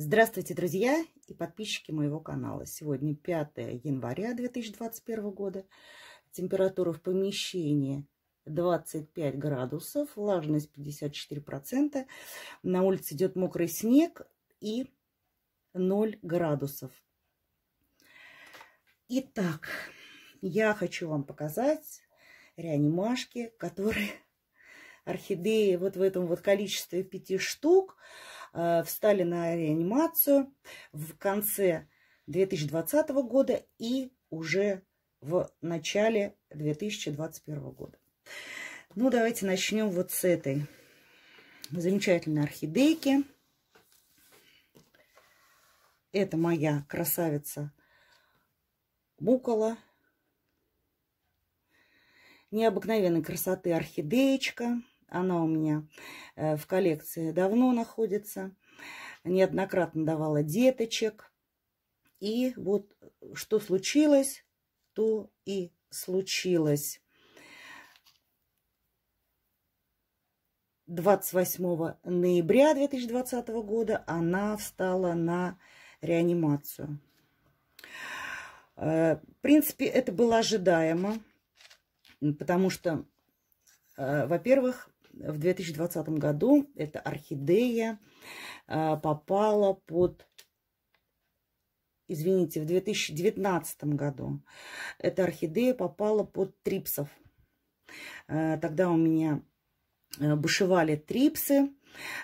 Здравствуйте, друзья и подписчики моего канала. Сегодня 5 января 2021 года. Температура в помещении 25 градусов, влажность 54%. На улице идет мокрый снег и 0 градусов. Итак, я хочу вам показать реанимашки, которые орхидеи вот в этом вот количестве пяти штук – Э, встали на реанимацию в конце 2020 года и уже в начале 2021 года. Ну, давайте начнем вот с этой замечательной орхидейки. Это моя красавица Букола. Необыкновенной красоты орхидеечка. Она у меня э, в коллекции давно находится. Неоднократно давала деточек. И вот э, что случилось, то и случилось. 28 ноября 2020 года она встала на реанимацию. Э, в принципе, это было ожидаемо, потому что, во-первых, в 2020 году эта орхидея а, попала под извините, в 2019 году эта орхидея попала под трипсов. А, тогда у меня э, бушевали трипсы,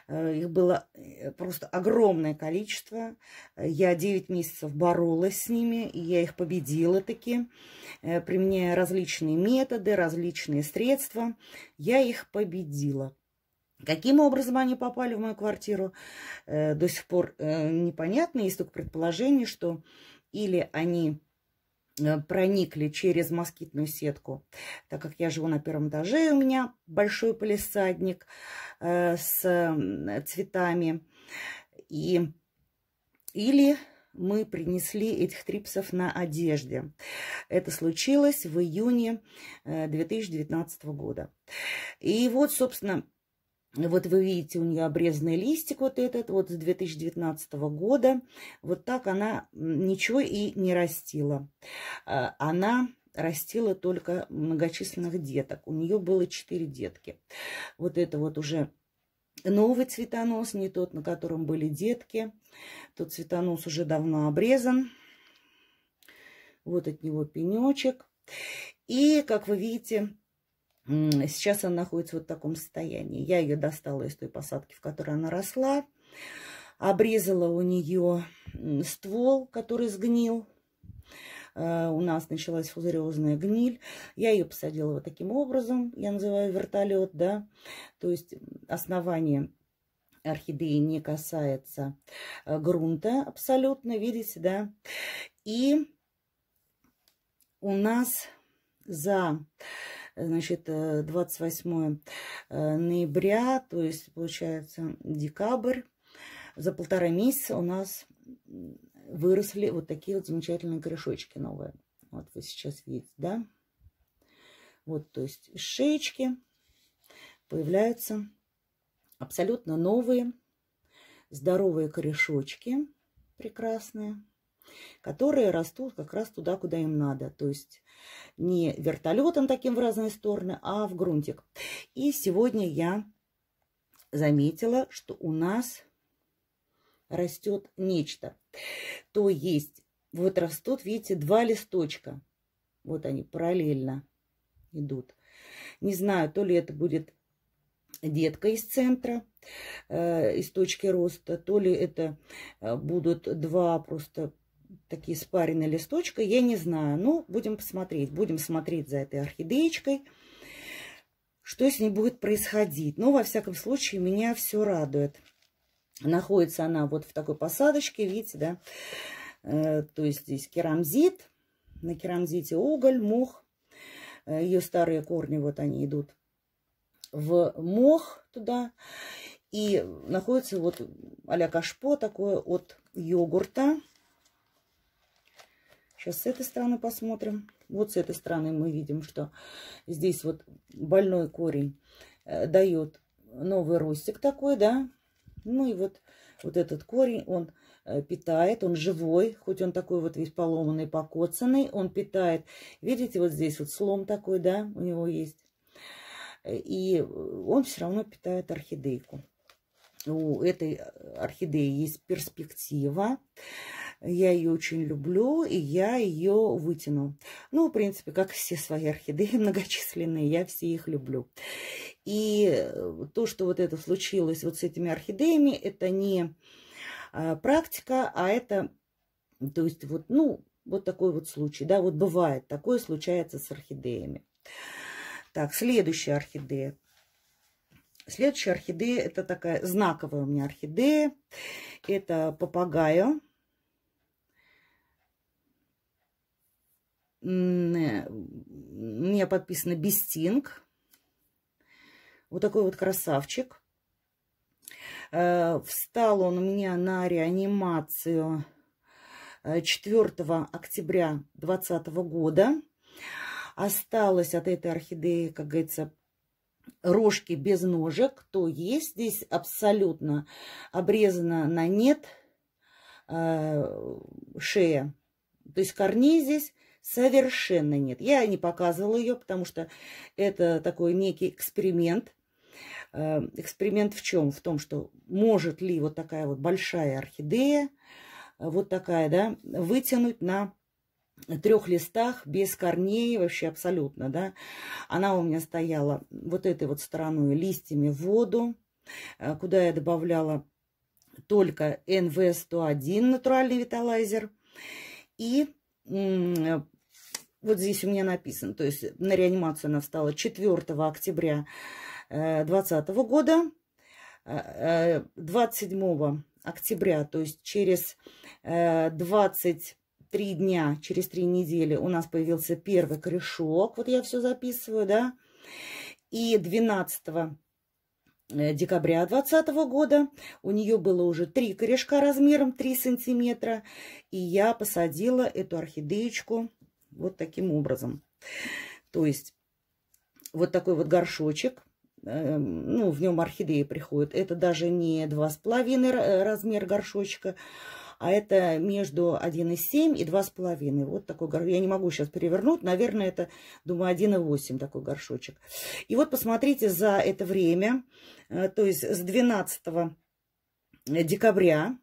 Э, их было э, просто огромное количество. Э, я 9 месяцев боролась с ними, и я их победила таки, применяя различные методы, различные средства. Я их победила. Каким образом они попали в мою квартиру, до сих пор непонятно. Есть только предположение, что или они Э, проникли через москитную сетку. Так как я живу на первом этаже, у меня большой полисадник э, с цветами. И, или мы принесли этих трипсов на одежде. Это случилось в июне 2019 э, года. И вот, собственно, ну, вот вы видите, у нее обрезанный листик вот этот, вот с 2019 года. Вот так она ничего и не растила. А, она растила только многочисленных деток. У нее было четыре детки. Вот это вот уже новый цветонос, не тот, на котором были детки. Тот цветонос уже давно обрезан. Вот от него пенечек. И, как вы видите, Сейчас она находится вот в таком состоянии. Я ее достала из той посадки, в которой она росла. Обрезала у нее ствол, который сгнил. Э, у нас началась фузариозная гниль. Я ее посадила вот таким образом. Я называю вертолет, да. То есть основание орхидеи не касается э, грунта абсолютно, видите, да. И у нас за значит, 28 э, э, ноября, то есть, получается, декабрь. За полтора месяца у нас выросли вот такие вот замечательные корешочки новые. Вот вы сейчас видите, да? Вот, то есть, шеечки появляются абсолютно новые здоровые корешочки прекрасные которые растут как раз туда, куда им надо. То есть не вертолетом таким в разные стороны, а в грунтик. И сегодня я заметила, что у нас растет нечто. То есть вот растут, видите, два листочка. Вот они параллельно идут. Не знаю, то ли это будет детка из центра, э, из точки роста, то ли это э, будут два просто такие спаренные листочки, Я не знаю, ну будем посмотреть. Будем смотреть за этой орхидеечкой, что с ней будет происходить. Но, ну, во всяком случае, меня все радует. Находится она вот в такой посадочке, видите, да? Э, то есть здесь керамзит, на керамзите уголь, мох. Э, Ее старые корни, вот они идут в мох туда. И находится вот а кашпо такое от йогурта. Сейчас с этой стороны посмотрим. Вот с этой стороны мы видим, что здесь вот больной корень э, дает новый ростик такой, да. Ну и вот, вот этот корень, он э, питает, он живой, хоть он такой вот весь поломанный, покоцанный, он питает. Видите, вот здесь вот слом такой, да, у него есть. И он все равно питает орхидейку. У этой орхидеи есть перспектива. Я ее очень люблю, и я ее вытяну. Ну, в принципе, как все свои орхидеи многочисленные, я все их люблю. И э, то, что вот это случилось вот с этими орхидеями, это не а, практика, а это, то есть вот, ну, вот такой вот случай, да, вот бывает, такое случается с орхидеями. Так, следующая орхидея. Следующая орхидея, это такая знаковая у меня орхидея, это попагайо. У э, меня подписано Бестинг. Вот такой вот красавчик. Э, встал он у меня на реанимацию 4 э, октября 2020 года. Осталось от этой орхидеи, как говорится, рожки без ножек. То есть здесь абсолютно обрезана на нет шея. То есть корней здесь Совершенно нет. Я не показывала ее, потому что это такой некий эксперимент. Э, эксперимент в чем? В том, что может ли вот такая вот большая орхидея, э, вот такая, да, вытянуть на трех листах, без корней вообще абсолютно, да. Она у меня стояла вот этой вот стороной листьями в воду, э, куда я добавляла только NV101 натуральный виталайзер. И вот здесь у меня написано, то есть на реанимацию она встала 4 октября 2020 э, года, 27 э, э, октября, то есть через 23 дня, через 3 недели у нас появился первый корешок, вот я все записываю, да, и 12 декабря 2020 года. У нее было уже три корешка размером 3 сантиметра. И я посадила эту орхидеечку вот таким образом. То есть вот такой вот горшочек. Эм, ну, в нем орхидеи приходят. Это даже не 2,5 размер горшочка, а это между 1,7 и 2,5. Вот такой горшок. Я не могу сейчас перевернуть. Наверное, это, думаю, 1,8 такой горшочек. И вот посмотрите за это время, э, то есть с 12 декабря,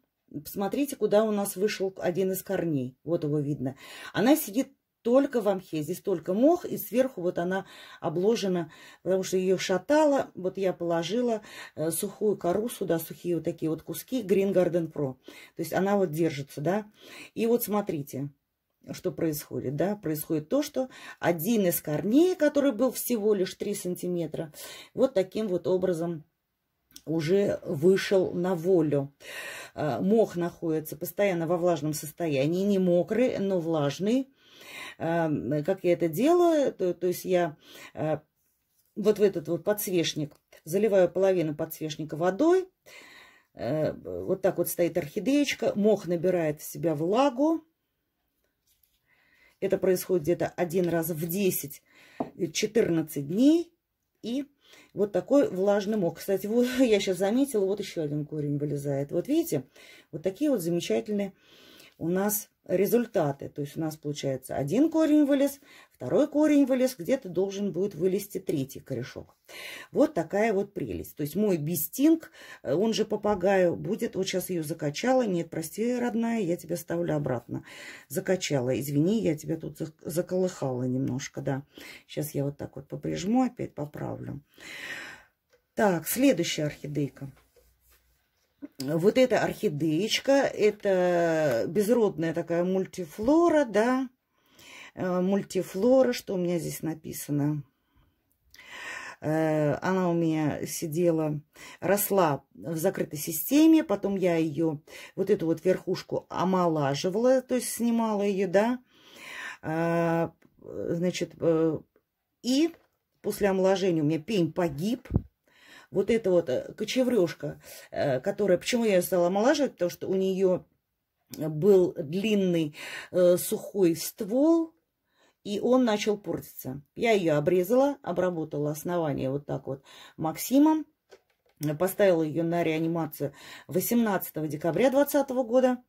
посмотрите, куда у нас вышел один из корней. Вот его видно. Она сидит только в амхе. Здесь только мох, и сверху вот она обложена, потому что ее шатало. Вот я положила э, сухую кору сюда, сухие вот такие вот куски Green Garden Pro. То есть она вот держится, да. И вот смотрите, что происходит, да, происходит то, что один из корней, который был всего лишь 3 сантиметра, вот таким вот образом уже вышел на волю. Э, мох находится постоянно во влажном состоянии, не мокрый, но влажный. Эм, как я это делаю, то, то есть я э, вот в этот вот подсвечник заливаю половину подсвечника водой. Э, вот так вот стоит орхидеечка. Мох набирает в себя влагу. Это происходит где-то один раз в 10-14 э, дней. И вот такой влажный мох. Кстати, вот я сейчас заметила, вот еще один корень вылезает. Вот видите, вот такие вот замечательные у нас результаты. То есть у нас получается один корень вылез, второй корень вылез, где-то должен будет вылезти третий корешок. Вот такая вот прелесть. То есть мой бистинг, э, он же попагаю, будет... Вот сейчас ее закачала. Нет, прости, родная, я тебя ставлю обратно. Закачала. Извини, я тебя тут заколыхала немножко, да. Сейчас я вот так вот поприжму, опять поправлю. Так, следующая орхидейка вот эта орхидеечка, это безродная такая мультифлора, да, э, мультифлора, что у меня здесь написано. Э, она у меня сидела, росла в закрытой системе, потом я ее, вот эту вот верхушку омолаживала, то есть снимала ее, да, э, значит, и после омоложения у меня пень погиб, вот эта вот э, кочеврёшка, э, которая... Почему я ее стала омолаживать? Потому что у нее был длинный э, сухой ствол, и он начал портиться. Я ее обрезала, обработала основание вот так вот Максимом, поставила ее на реанимацию 18 декабря 2020 года.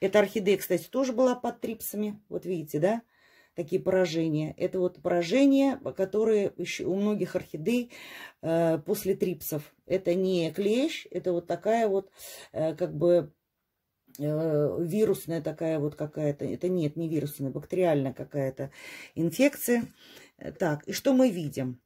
Эта орхидея, кстати, тоже была под трипсами. Вот видите, да? такие поражения. Это вот поражения, которые еще у многих орхидей э, после трипсов. Это не клещ, это вот такая вот э, как бы э, вирусная такая вот какая-то. Это нет, не вирусная, бактериальная какая-то инфекция. Э, так, и что мы видим?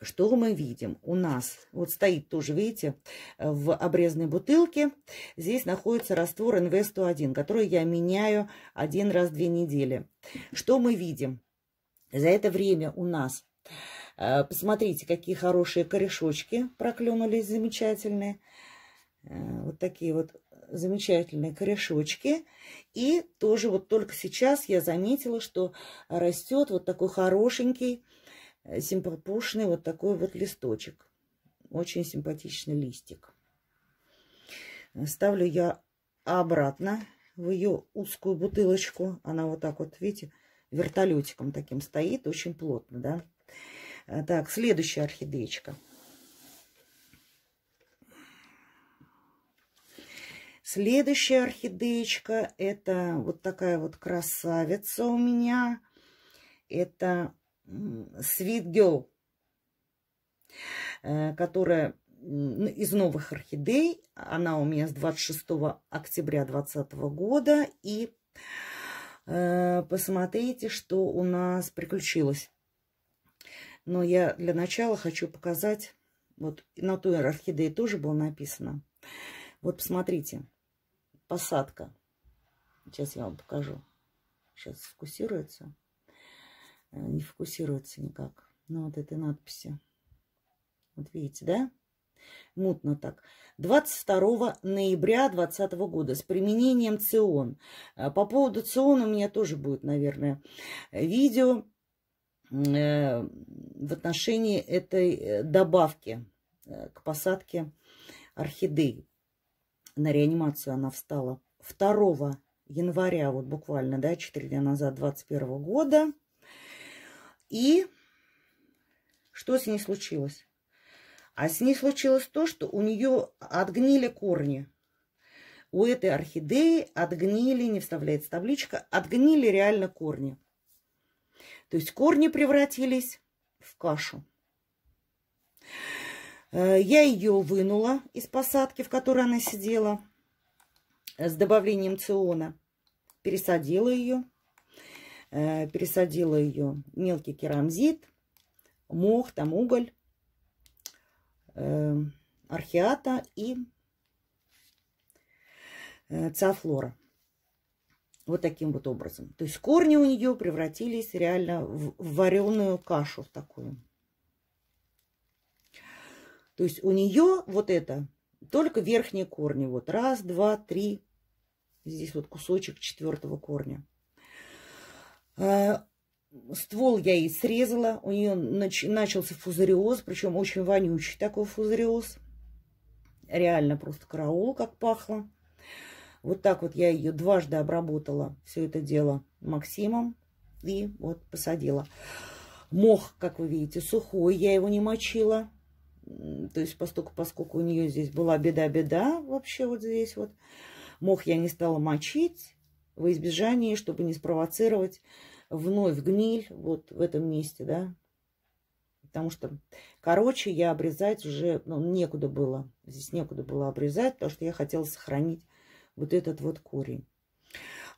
Что мы видим? У нас вот стоит тоже, видите, в обрезанной бутылке. Здесь находится раствор NV101, который я меняю один раз в две недели. Что мы видим? За это время у нас, э, посмотрите, какие хорошие корешочки проклюнулись замечательные. Э, вот такие вот замечательные корешочки. И тоже вот только сейчас я заметила, что растет вот такой хорошенький Э, симпропушный вот такой вот листочек. Очень симпатичный листик. Э, ставлю я обратно в ее узкую бутылочку. Она вот так вот, видите, вертолетиком таким стоит, очень плотно, да. Э, так, следующая орхидеечка. Следующая орхидеечка, это вот такая вот красавица у меня. Это Sweet Girl, э, которая ну, из новых орхидей. Она у меня с 26 октября 2020 года. И э, посмотрите, что у нас приключилось. Но я для начала хочу показать. Вот на той орхидее тоже было написано. Вот посмотрите. Посадка. Сейчас я вам покажу. Сейчас сфокусируется. Э, не фокусируется никак Ну вот этой надписи. Вот видите, да? Мутно так. 22 ноября 2020 года с применением цион. Э, по поводу циона у меня тоже будет, наверное, видео э, в отношении этой добавки к посадке орхидей. На реанимацию она встала 2 января, вот буквально, да, 4 дня назад, 2021 года. И что с ней случилось? А с ней случилось то, что у нее отгнили корни. У этой орхидеи отгнили, не вставляется табличка, отгнили реально корни. То есть корни превратились в кашу. Э, я ее вынула из посадки, в которой она сидела, с добавлением циона. Пересадила ее. Э, пересадила ее мелкий керамзит, мох, там уголь, э, археата и э, циафлора. Вот таким вот образом. То есть корни у нее превратились реально в вареную кашу в такую. То есть у нее вот это, только верхние корни. Вот раз, два, три. Здесь вот кусочек четвертого корня. Э, ствол я ей срезала, у нее нач начался фузариоз, причем очень вонючий такой фузариоз. Реально просто караул как пахло. Вот так вот я ее дважды обработала, все это дело Максимом и вот посадила. Мох, как вы видите, сухой, я его не мочила. То есть поскольку, поскольку у нее здесь была беда-беда вообще вот здесь вот, мох я не стала мочить во избежание, чтобы не спровоцировать вновь гниль вот в этом месте, да. Потому что, короче, я обрезать уже ну, некуда было. Здесь некуда было обрезать, потому что я хотела сохранить вот этот вот корень.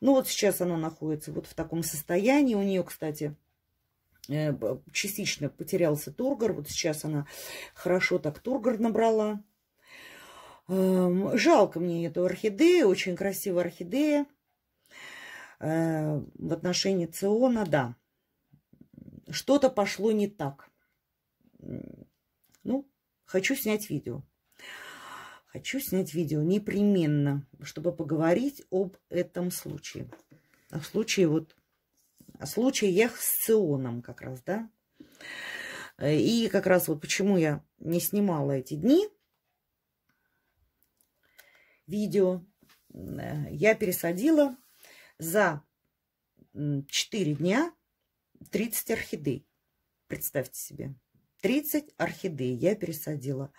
Ну вот сейчас она находится вот в таком состоянии. У нее, кстати, э, частично потерялся тургор. Вот сейчас она хорошо так тургор набрала. Эм, жалко мне эту орхидею, очень красивая орхидея. Э, в отношении Циона, да, что-то пошло не так. Ну, хочу снять видео. Хочу снять видео непременно, чтобы поговорить об этом случае. О случае вот, о случае я с Ционом как раз, да. И как раз вот почему я не снимала эти дни видео, э, я пересадила за 4 дня 30 орхидей. Представьте себе. 30 орхидей я пересадила.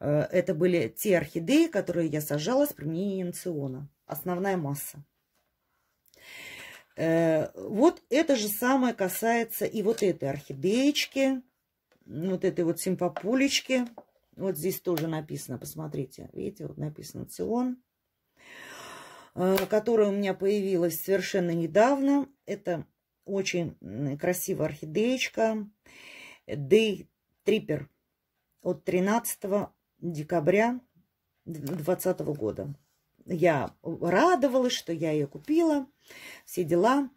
Э, это были те орхидеи, которые я сажала с применением циона, Основная масса. Э, вот это же самое касается и вот этой орхидеечки, вот этой вот симпапулечки. Вот здесь тоже написано, посмотрите, видите, вот написано «Цион». Э, которая у меня появилась совершенно недавно. Это очень красивая орхидеечка Day Tripper от 13 декабря 2020 года. Я радовалась, что я ее купила, все дела.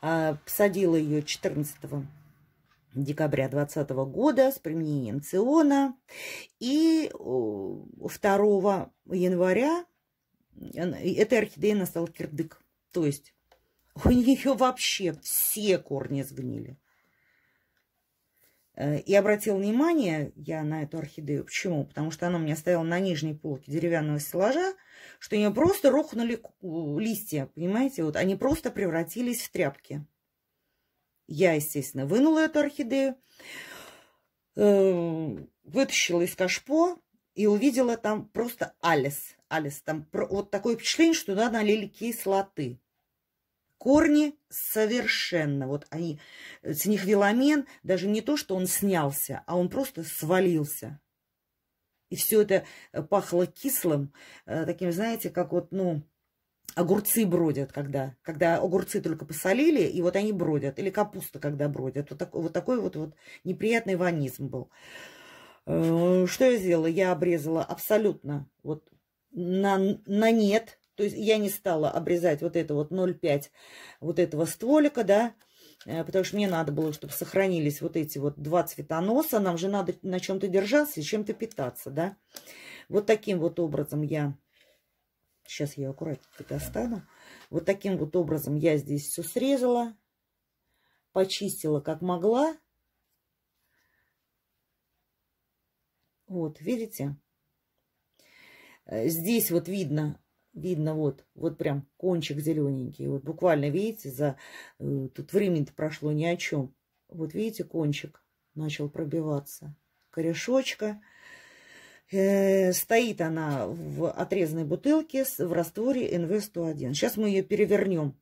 А, посадила ее 14 декабря 2020 года с применением циона. И 2 января этой орхидеи настал кирдык. То есть у нее вообще все корни сгнили. Э, и обратил внимание я на эту орхидею. Почему? Потому что она у меня стояла на нижней полке деревянного стеллажа, что у нее просто рухнули листья, понимаете? Вот они просто превратились в тряпки. Я, естественно, вынула эту орхидею, э, вытащила из кашпо и увидела там просто Алис. Алис там Вот такое впечатление, что туда налили кислоты. Корни совершенно, вот они, с них веломен, даже не то, что он снялся, а он просто свалился. И все это э, пахло кислым, э, таким, знаете, как вот, ну, огурцы бродят, когда, когда огурцы только посолили, и вот они бродят, или капуста, когда бродят. Вот, так, вот такой вот, вот неприятный ванизм был. Э, что я сделала? Я обрезала абсолютно вот на, на нет. То есть я не стала обрезать вот это вот 0,5 вот этого стволика, да, э, потому что мне надо было, чтобы сохранились вот эти вот два цветоноса. Нам же надо на чем-то держаться и чем-то питаться, да. Вот таким вот образом я... Сейчас я аккуратненько достану. Вот таким вот образом я здесь все срезала, почистила как могла. Вот, видите? Э, здесь вот видно, видно вот, вот прям кончик зелененький. Вот буквально, видите, за э, тут времени-то прошло ни о чем. Вот видите, кончик начал пробиваться. Корешочка. Э, стоит она в отрезанной бутылке в растворе NV101. Сейчас мы ее перевернем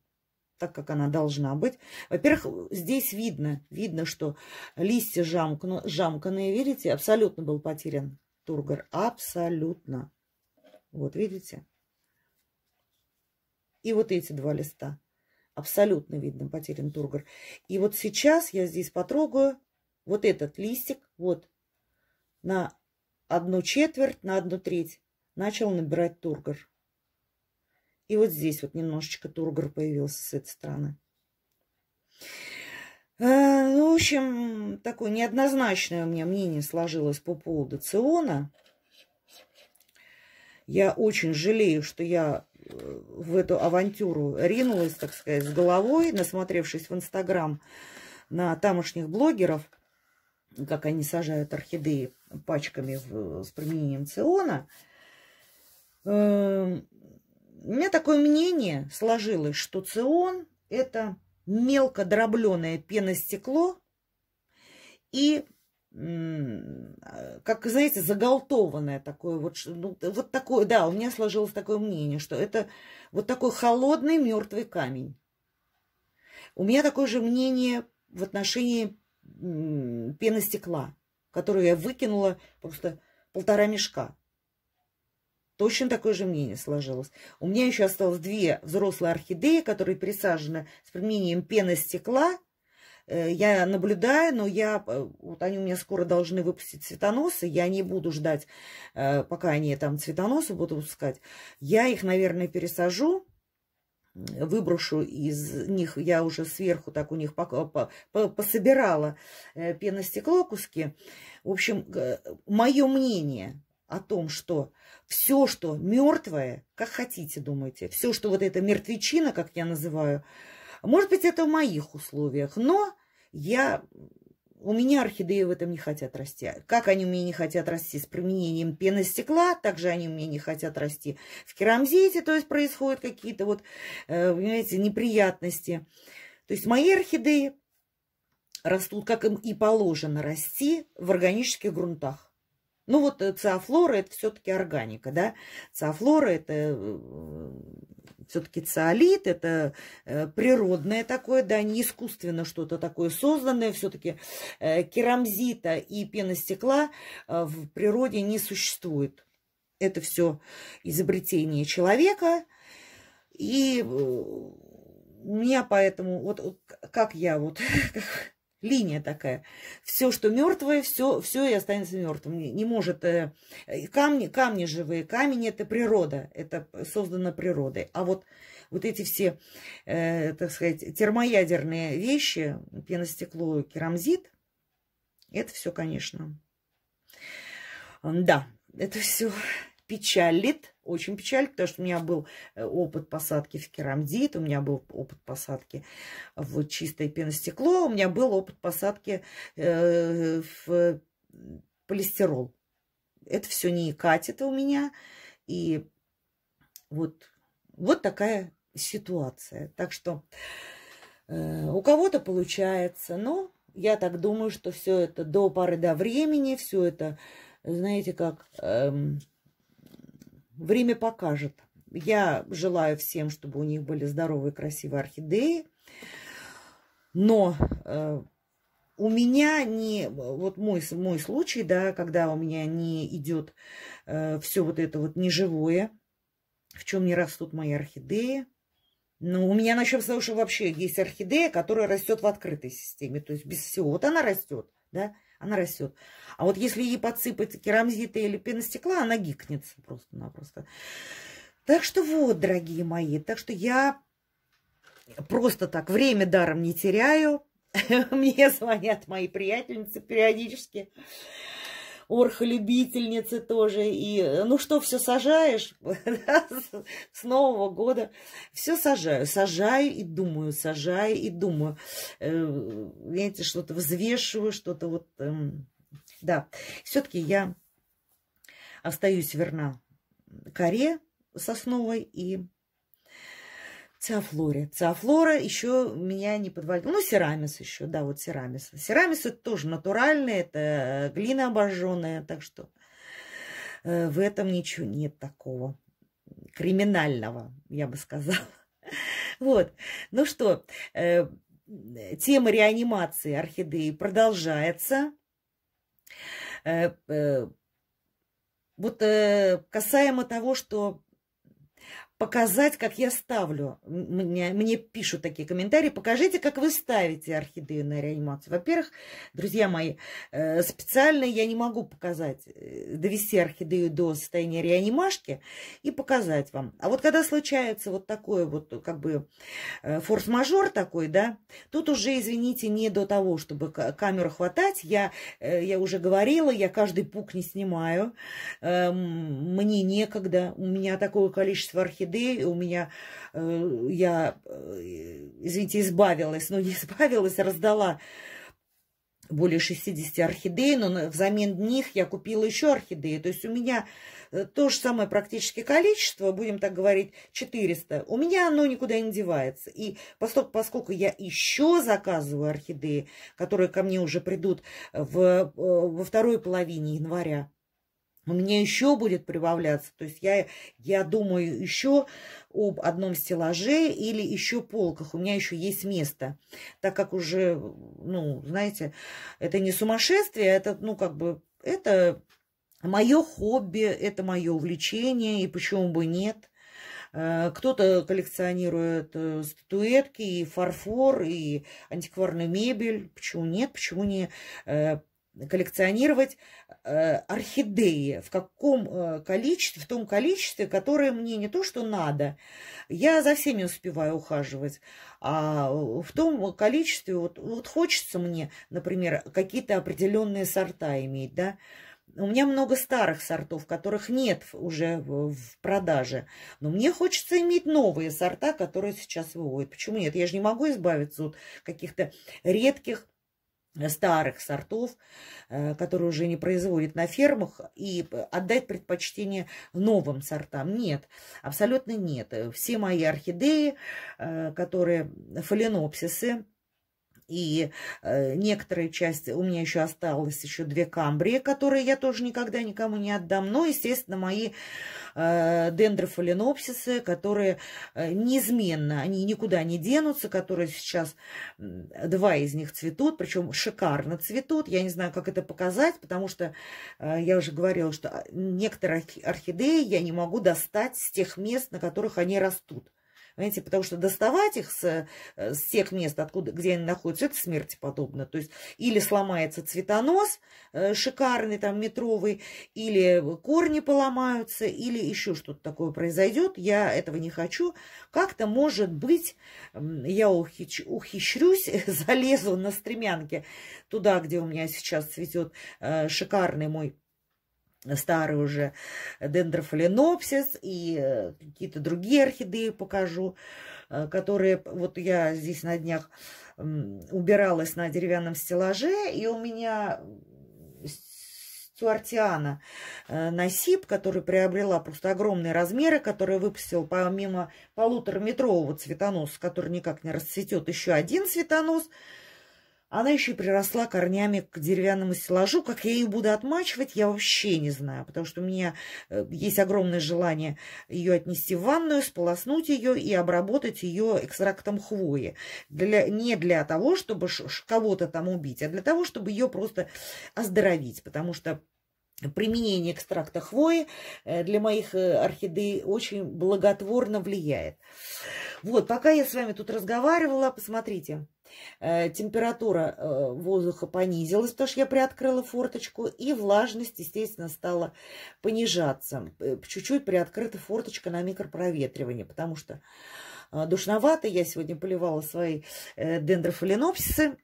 так, как она должна быть. Во-первых, здесь видно, видно, что листья жамкну, жамканные, видите, абсолютно был потерян тургор, абсолютно. Вот видите? И вот эти два листа. Абсолютно видно потерян тургор. И вот сейчас я здесь потрогаю вот этот листик. Вот на одну четверть, на одну треть начал набирать тургор. И вот здесь вот немножечко тургор появился с этой стороны. Э, ну, в общем, такое неоднозначное у меня мнение сложилось по поводу Циона. Я очень жалею, что я э, в эту авантюру ринулась, так сказать, с головой, насмотревшись в Инстаграм на тамошних блогеров, как они сажают орхидеи пачками в, с применением циона. Эм, у меня такое мнение сложилось, что цион – это мелко дробленое пеностекло и Э, как, знаете, заголтованное такое, вот, ну, вот такое, да, у меня сложилось такое мнение, что это вот такой холодный мертвый камень. У меня такое же мнение в отношении пены стекла, которую я выкинула просто полтора мешка. Точно такое же мнение сложилось. У меня еще осталось две взрослые орхидеи, которые присажены с применением пены стекла. Э, я наблюдаю, но я, э, вот они у меня скоро должны выпустить цветоносы, я не буду ждать, э, пока они там цветоносы будут выпускать. Я их, наверное, пересажу, выброшу из них, я уже сверху так у них по, по, по, пособирала пеностекло куски. В общем, мое мнение о том, что все, что мертвое, как хотите, думайте, все, что вот эта мертвечина, как я называю, может быть, это в моих условиях, но я... У меня орхидеи в этом не хотят расти. Как они у меня не хотят расти? С применением пены стекла, также они у меня не хотят расти. В керамзите, то есть, происходят какие-то вот, э, понимаете, неприятности. То есть, мои орхидеи растут, как им и положено расти, в органических грунтах. Ну вот э, циафлора это все-таки органика, да? Циафлора это э, все-таки циолит, это э, природное такое, да, не искусственно что-то такое созданное. Все-таки керамзита и пеностекла в природе не существует. Это все изобретение человека. И у меня поэтому, вот как я вот Линия такая. Все, что мертвое, все, все и останется мертвым. Не, не может. Э, камни, камни живые, камень это природа. Это создано природой. А вот, вот эти все, э, так сказать, термоядерные вещи, пеностекло, керамзит, это все, конечно. Да, это все печалит очень печаль, потому что у меня был э, опыт посадки в керамзит, у меня был опыт посадки в чистое пеностекло, у меня был опыт посадки э, в полистирол. Это все не катит у меня. И вот, вот такая ситуация. Так что э, у кого-то получается, но я так думаю, что все это до поры до времени, все это, знаете, как... Эм, Время покажет. Я желаю всем, чтобы у них были здоровые, красивые орхидеи. Но э, у меня не... Вот мой, мой случай, да, когда у меня не идет э, все вот это вот неживое, в чем не растут мои орхидеи. Ну, у меня начнем с того, что вообще есть орхидея, которая растет в открытой системе, то есть без всего. Вот она растет, да она растет. А вот если ей подсыпать керамзиты или пеностекла, она гикнется просто-напросто. Так что вот, дорогие мои, так что я просто так время даром не теряю. Мне звонят мои приятельницы периодически орхолюбительницы тоже, и э, ну что, все сажаешь с Нового года? Все сажаю, сажаю и думаю, сажаю и думаю. Видите, э, что-то взвешиваю, что-то вот, эм, да. Все-таки я остаюсь верна коре сосновой и Циафлоре. Циафлора еще меня не подводила. Ну, Сирамис еще, да, вот Сирамис, Сирамис это тоже натуральный, это э, глина обожженная, так что э, в этом ничего нет такого криминального, я бы сказала. Вот, ну что, э, тема реанимации орхидеи продолжается. Вот касаемо того, что показать, как я ставлю. Мне, мне пишут такие комментарии. Покажите, как вы ставите орхидею на реанимацию. Во-первых, друзья мои, э, специально я не могу показать, э, довести орхидею до состояния реанимашки и показать вам. А вот когда случается вот такой вот, как бы, э, форс-мажор такой, да, тут уже, извините, не до того, чтобы камеру хватать. Я, я уже говорила, я каждый пук не снимаю. Эм, мне некогда. У меня такое количество орхидей орхидеи. У меня э, я, э, извините, избавилась, но не избавилась, раздала более 60 орхидей, но взамен них я купила еще орхидеи. То есть у меня э, то же самое практически количество, будем так говорить, 400. У меня оно никуда не девается. И поскольку, поскольку я еще заказываю орхидеи, которые ко мне уже придут в, э, во второй половине января, ну, мне еще будет прибавляться. То есть я, я думаю еще об одном стеллаже или еще полках. У меня еще есть место. Так как уже, ну, знаете, это не сумасшествие, это, ну, как бы, это мое хобби, это мое увлечение, и почему бы нет. Э, кто-то коллекционирует э, статуэтки и фарфор, и антикварную мебель. Почему нет? Почему не э, коллекционировать э, орхидеи в каком э, количестве, в том количестве, которое мне не то, что надо. Я за всеми успеваю ухаживать, а в том количестве, вот, вот хочется мне, например, какие-то определенные сорта иметь, да, у меня много старых сортов, которых нет уже в продаже. Но мне хочется иметь новые сорта, которые сейчас выводят. Почему нет? Я же не могу избавиться от каких-то редких старых сортов, э, которые уже не производят на фермах, и отдать предпочтение новым сортам. Нет, абсолютно нет. Все мои орхидеи, э, которые фаленопсисы, и э, некоторая часть, у меня еще осталось еще две камбрии, которые я тоже никогда никому не отдам. Но, естественно, мои э, дендрофаленопсисы, которые э, неизменно, они никуда не денутся, которые сейчас, два из них цветут, причем шикарно цветут. Я не знаю, как это показать, потому что э, я уже говорила, что а, некоторые орхидеи я не могу достать с тех мест, на которых они растут. Понимаете, потому что доставать их с, э, с тех мест, откуда, где они находятся, это смерти подобно. То есть или сломается цветонос э, шикарный, там метровый, или корни поломаются, или еще что-то такое произойдет. Я этого не хочу. Как-то, может быть, я ухищ, ухищрюсь, залезу на стремянке туда, где у меня сейчас цветет э, шикарный мой старый уже дендрофаленопсис и э, какие-то другие орхидеи покажу, э, которые вот я здесь на днях убиралась на деревянном стеллаже, и у меня Суартиана э, Насип, который приобрела просто огромные размеры, который выпустил помимо полутораметрового цветоноса, который никак не расцветет, еще один цветонос – она еще и приросла корнями к деревянному стеллажу. Как я ее буду отмачивать, я вообще не знаю, потому что у меня э, есть огромное желание ее отнести в ванную, сполоснуть ее и обработать ее экстрактом хвои. Для, не для того, чтобы кого-то там убить, а для того, чтобы ее просто оздоровить, потому что применение экстракта хвои э, для моих э, орхидей очень благотворно влияет. Вот, пока я с вами тут разговаривала, посмотрите, Э, температура э, воздуха понизилась, потому что я приоткрыла форточку, и влажность, естественно, стала понижаться. Э, чуть-чуть приоткрыта форточка на микропроветривание, потому что душновато. Я сегодня поливала свои дендрофаленопсисы.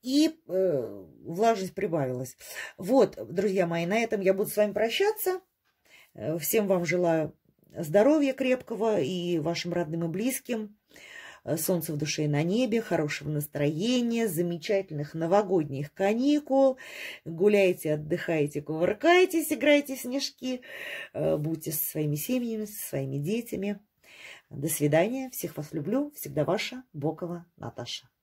И влажность прибавилась. Вот, друзья мои, на этом я буду с вами прощаться. Всем вам желаю здоровья крепкого и вашим родным и близким. Э, солнца в душе и на небе, хорошего настроения, замечательных новогодних каникул. Гуляйте, отдыхайте, кувыркайтесь, играйте в снежки. Э, будьте со своими семьями, со своими детьми. До свидания. Всех вас люблю. Всегда ваша Бокова Наташа.